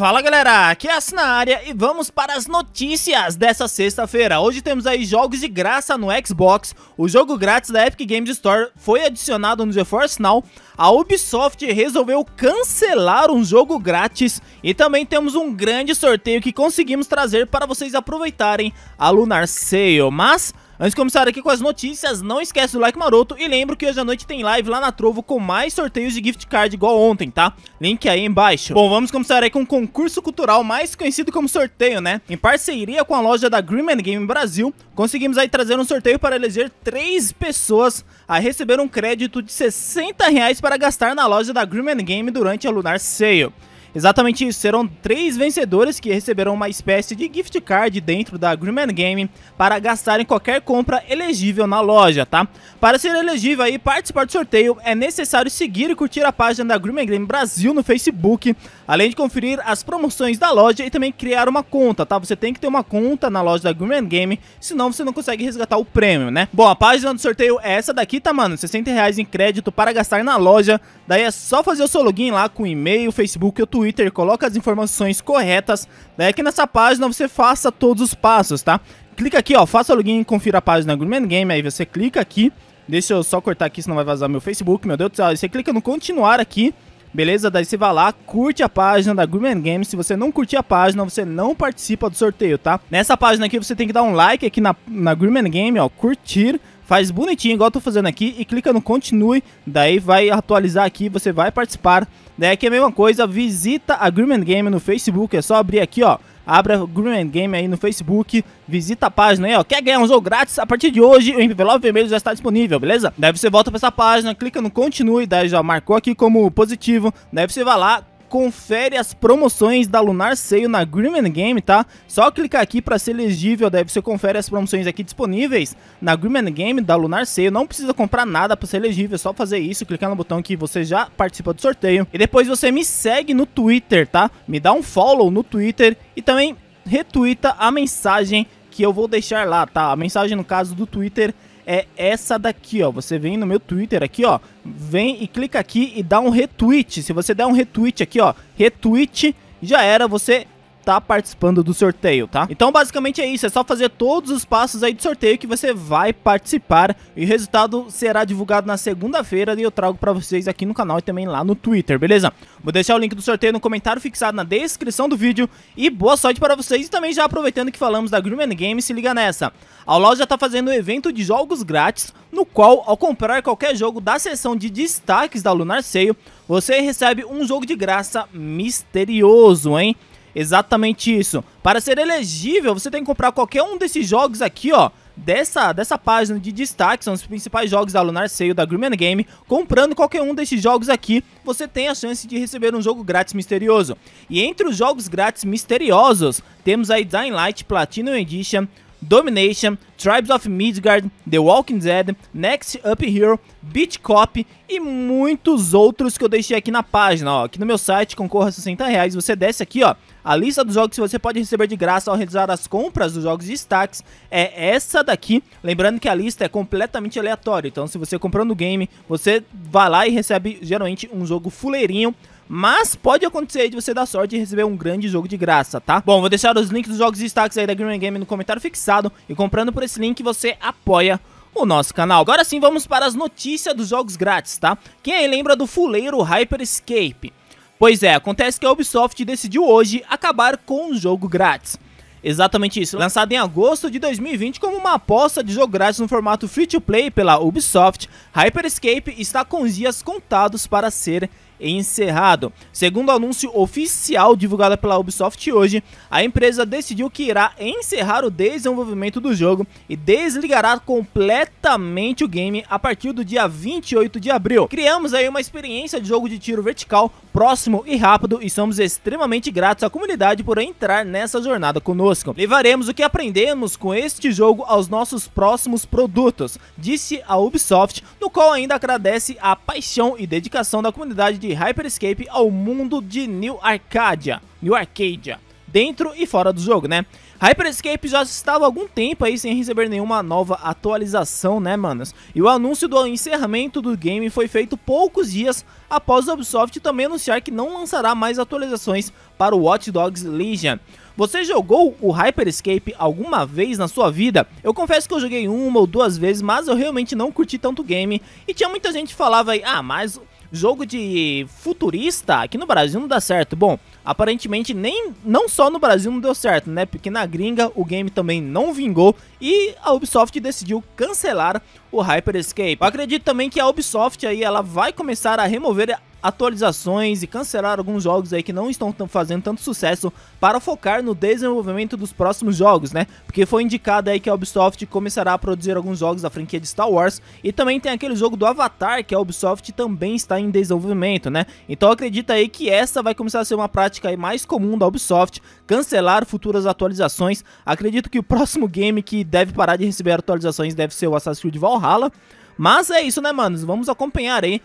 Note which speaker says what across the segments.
Speaker 1: Fala galera, aqui é a área e vamos para as notícias dessa sexta-feira. Hoje temos aí jogos de graça no Xbox, o jogo grátis da Epic Games Store foi adicionado no GeForce Now, a Ubisoft resolveu cancelar um jogo grátis e também temos um grande sorteio que conseguimos trazer para vocês aproveitarem a Lunar Sale, mas... Antes de começar aqui com as notícias, não esquece do like maroto e lembro que hoje à noite tem live lá na Trovo com mais sorteios de gift card igual ontem, tá? Link aí embaixo. Bom, vamos começar aí com um concurso cultural mais conhecido como sorteio, né? Em parceria com a loja da Greenman Game Brasil, conseguimos aí trazer um sorteio para eleger três pessoas a receber um crédito de 60 reais para gastar na loja da Greenman Game durante a Lunar Sale. Exatamente isso, serão três vencedores que receberão uma espécie de gift card dentro da Greenman Game para gastar em qualquer compra elegível na loja, tá? Para ser elegível e participar do sorteio, é necessário seguir e curtir a página da Greenman Game Brasil no Facebook, além de conferir as promoções da loja e também criar uma conta, tá? Você tem que ter uma conta na loja da Greenman Game, senão você não consegue resgatar o prêmio, né? Bom, a página do sorteio é essa daqui, tá, mano? 60 reais em crédito para gastar na loja, daí é só fazer o seu login lá com e-mail, Facebook e Twitter Twitter, coloca as informações corretas. Daí né? que nessa página você faça todos os passos, tá? Clica aqui, ó, faça login e confira a página Gourmet Game, aí você clica aqui. Deixa eu só cortar aqui, senão vai vazar meu Facebook, meu Deus do céu. você clica no continuar aqui, beleza? Daí você vai lá, curte a página da Gourmet Game. Se você não curtir a página, você não participa do sorteio, tá? Nessa página aqui, você tem que dar um like aqui na, na Gourmet Game, ó, curtir. Faz bonitinho, igual eu tô fazendo aqui, e clica no continue. Daí vai atualizar aqui, você vai participar né? Que é a mesma coisa, visita a Agreement Game no Facebook, é só abrir aqui, ó. Abra Agreement Game aí no Facebook, visita a página aí, ó. Quer ganhar um jogo grátis? A partir de hoje, o envelope vermelho já está disponível, beleza? Daí você volta para essa página, clica no continue, daí já marcou aqui como positivo. Daí você vai lá, confere as promoções da Lunar Seio na Grimman Game, tá? Só clicar aqui para ser elegível, deve você confere as promoções aqui disponíveis na Grimman Game da Lunar Seio. Não precisa comprar nada para ser elegível, é só fazer isso, clicar no botão que você já participa do sorteio. E depois você me segue no Twitter, tá? Me dá um follow no Twitter e também retuita a mensagem que eu vou deixar lá, tá? A mensagem no caso do Twitter é essa daqui, ó. Você vem no meu Twitter aqui, ó. Vem e clica aqui e dá um retweet. Se você der um retweet aqui, ó, retweet, já era. Você tá participando do sorteio, tá? Então basicamente é isso, é só fazer todos os passos aí do sorteio que você vai participar e o resultado será divulgado na segunda-feira e eu trago pra vocês aqui no canal e também lá no Twitter, beleza? Vou deixar o link do sorteio no comentário fixado na descrição do vídeo e boa sorte para vocês e também já aproveitando que falamos da Greenman Games, se liga nessa. A LoL já tá fazendo um evento de jogos grátis no qual ao comprar qualquer jogo da seção de destaques da Lunar Sale, você recebe um jogo de graça misterioso, hein? Exatamente isso. Para ser elegível, você tem que comprar qualquer um desses jogos aqui, ó dessa, dessa página de destaque, são os principais jogos da Lunar Sale, da Grumman Game, comprando qualquer um desses jogos aqui, você tem a chance de receber um jogo grátis misterioso. E entre os jogos grátis misteriosos, temos aí Dying Light Platinum Edition, Domination, Tribes of Midgard, The Walking Dead, Next Up Hero, Beat Cop e muitos outros que eu deixei aqui na página, ó. Aqui no meu site, concorra a 60 reais, você desce aqui, ó, a lista dos jogos que você pode receber de graça ao realizar as compras dos jogos de destaques é essa daqui. Lembrando que a lista é completamente aleatória, então se você comprou no game, você vai lá e recebe geralmente um jogo fuleirinho mas pode acontecer de você dar sorte e receber um grande jogo de graça, tá? Bom, vou deixar os links dos jogos de destaques aí da Green Game no comentário fixado e comprando por esse link você apoia o nosso canal. Agora sim, vamos para as notícias dos jogos grátis, tá? Quem aí lembra do fuleiro Hyper Escape? Pois é, acontece que a Ubisoft decidiu hoje acabar com o jogo grátis. Exatamente isso, lançado em agosto de 2020 como uma aposta de jogo grátis no formato free-to-play pela Ubisoft, Hyper Escape está com os dias contados para ser encerrado. Segundo o anúncio oficial divulgado pela Ubisoft hoje, a empresa decidiu que irá encerrar o desenvolvimento do jogo e desligará completamente o game a partir do dia 28 de abril. Criamos aí uma experiência de jogo de tiro vertical próximo e rápido e somos extremamente gratos à comunidade por entrar nessa jornada conosco. Levaremos o que aprendemos com este jogo aos nossos próximos produtos, disse a Ubisoft, no qual ainda agradece a paixão e dedicação da comunidade de Hyperscape ao mundo de New Arcadia, New Arcadia, dentro e fora do jogo, né? Hyperscape já estava há algum tempo aí sem receber nenhuma nova atualização, né, manos? E o anúncio do encerramento do game foi feito poucos dias após a Ubisoft também anunciar que não lançará mais atualizações para o Watch Dogs Legion. Você jogou o Hyperscape alguma vez na sua vida? Eu confesso que eu joguei uma ou duas vezes, mas eu realmente não curti tanto o game. E tinha muita gente que falava aí, ah, mas jogo de futurista aqui no Brasil não dá certo. Bom, aparentemente nem não só no Brasil não deu certo, né? Porque na gringa o game também não vingou e a Ubisoft decidiu cancelar o Hyper Escape. Eu acredito também que a Ubisoft aí ela vai começar a remover atualizações e cancelar alguns jogos aí que não estão fazendo tanto sucesso para focar no desenvolvimento dos próximos jogos, né? Porque foi indicado aí que a Ubisoft começará a produzir alguns jogos da franquia de Star Wars e também tem aquele jogo do Avatar que a Ubisoft também está em desenvolvimento, né? Então acredita aí que essa vai começar a ser uma prática aí mais comum da Ubisoft, cancelar futuras atualizações. Acredito que o próximo game que deve parar de receber atualizações deve ser o Assassin's Creed Valhalla. Mas é isso, né, manos? Vamos acompanhar aí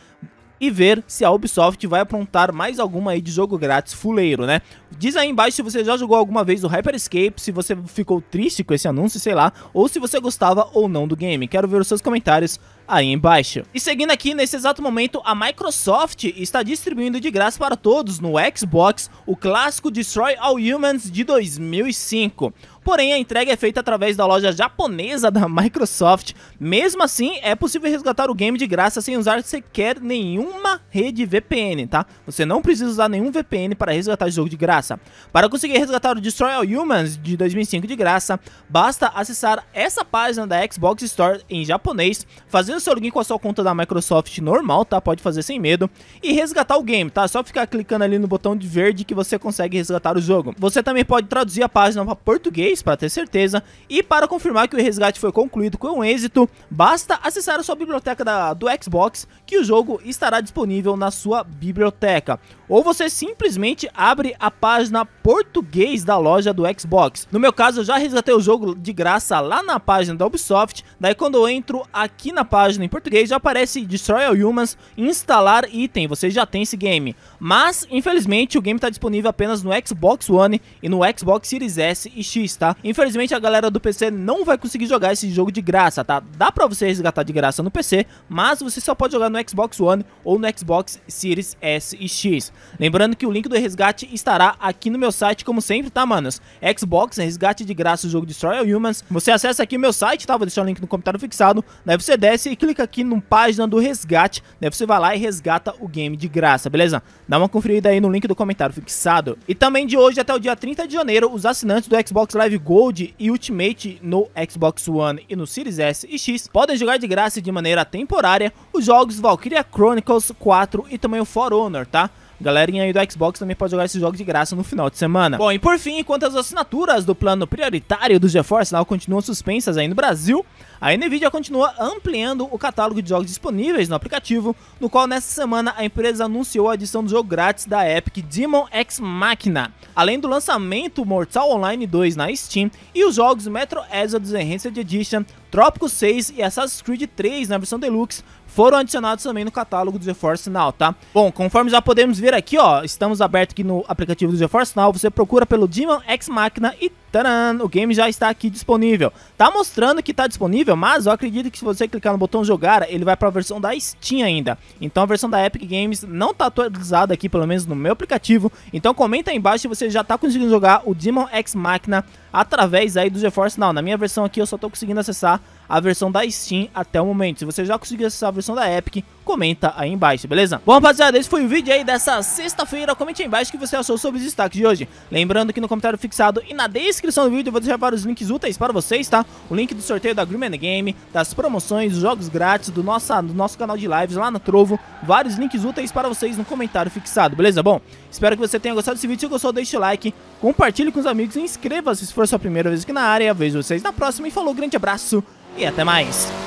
Speaker 1: e ver se a Ubisoft vai aprontar mais alguma aí de jogo grátis fuleiro, né? Diz aí embaixo se você já jogou alguma vez o Hyper Escape, se você ficou triste com esse anúncio, sei lá, ou se você gostava ou não do game. Quero ver os seus comentários aí embaixo. E seguindo aqui, nesse exato momento, a Microsoft está distribuindo de graça para todos no Xbox o clássico Destroy All Humans de 2005. Porém, a entrega é feita através da loja japonesa da Microsoft. Mesmo assim, é possível resgatar o game de graça sem usar sequer nenhuma rede VPN, tá? Você não precisa usar nenhum VPN para resgatar o jogo de graça. Para conseguir resgatar o Destroy All Humans de 2005 de graça, basta acessar essa página da Xbox Store em japonês, fazer Imagina se alguém com a sua conta da Microsoft normal, tá? Pode fazer sem medo. E resgatar o game, tá? Só ficar clicando ali no botão de verde que você consegue resgatar o jogo. Você também pode traduzir a página para português, para ter certeza. E para confirmar que o resgate foi concluído com êxito, basta acessar a sua biblioteca da, do Xbox, que o jogo estará disponível na sua biblioteca. Ou você simplesmente abre a página português da loja do Xbox. No meu caso, eu já resgatei o jogo de graça lá na página da Ubisoft. Daí quando eu entro aqui na página página em português já aparece Destroy All Humans, instalar item, você já tem esse game. Mas, infelizmente, o game está disponível apenas no Xbox One e no Xbox Series S e X, tá? Infelizmente, a galera do PC não vai conseguir jogar esse jogo de graça, tá? Dá pra você resgatar de graça no PC, mas você só pode jogar no Xbox One ou no Xbox Series S e X. Lembrando que o link do resgate estará aqui no meu site, como sempre, tá, manos? Xbox, resgate de graça o jogo Destroy All Humans. Você acessa aqui o meu site, tá? Vou deixar o link no comentário fixado. Daí você desce e clica aqui no página do resgate, né? Você vai lá e resgata o game de graça, beleza? Dá uma conferida aí no link do comentário fixado. E também de hoje até o dia 30 de janeiro, os assinantes do Xbox Live Gold e Ultimate no Xbox One e no Series S e X podem jogar de graça de maneira temporária os jogos Valkyria Chronicles 4 e também o For Honor, tá? Galerinha aí do Xbox também pode jogar esse jogo de graça no final de semana. Bom, e por fim, enquanto as assinaturas do plano prioritário do GeForce Now continuam suspensas aí no Brasil, a Nvidia continua ampliando o catálogo de jogos disponíveis no aplicativo, no qual nesta semana a empresa anunciou a adição do jogo grátis da Epic Demon X Machina, além do lançamento Mortal Online 2 na Steam e os jogos Metro Exodus Enhanced Edition, Trópico 6 e Assassin's Creed 3 na versão Deluxe foram adicionados também no catálogo do GeForce Now, tá? Bom, conforme já podemos ver aqui, ó, estamos aberto aqui no aplicativo do GeForce Now, você procura pelo Demon X Machina e taran, o game já está aqui disponível. Tá mostrando que está disponível, mas eu acredito que se você clicar no botão jogar, ele vai para a versão da Steam ainda. Então a versão da Epic Games não está atualizada aqui, pelo menos no meu aplicativo. Então comenta aí embaixo se você já está conseguindo jogar o Demon X Machina através aí do GeForce Now. Na minha versão aqui eu só estou conseguindo acessar a versão da Steam até o momento. Se você já conseguiu acessar a versão da Epic, comenta aí embaixo, beleza? Bom, rapaziada, esse foi o vídeo aí dessa sexta-feira. Comente aí embaixo o que você achou sobre os destaques de hoje. Lembrando que no comentário fixado e na descrição do vídeo eu vou deixar para os links úteis para vocês, tá? O link do sorteio da Grim Game, das promoções, dos jogos grátis, do, nosso do nosso canal de lives lá na Trovo. Vários links úteis para vocês no comentário fixado, beleza? Bom, espero que você tenha gostado desse vídeo. Se gostou, deixe o like, compartilhe com os amigos e inscreva-se se for sua primeira vez aqui na área. Vejo vocês na próxima e falou, grande abraço! e até mais.